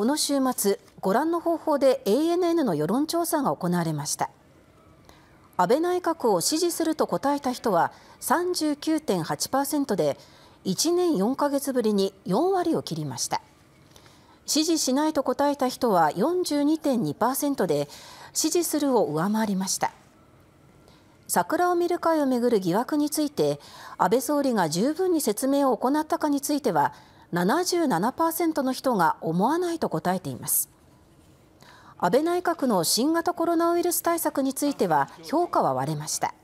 この週末、ご覧の方法で ANN の世論調査が行われました。安倍内閣を支持すると答えた人は39.8%で、1年4ヶ月ぶりに4割を切りました。支持しないと答えた人は42.2%で、支持するを上回りました。桜を見る会をめぐる疑惑について安倍総理が十分に説明を行ったかについては77%の人が思わないと答えています安倍内閣の新型コロナウイルス対策については評価は割れました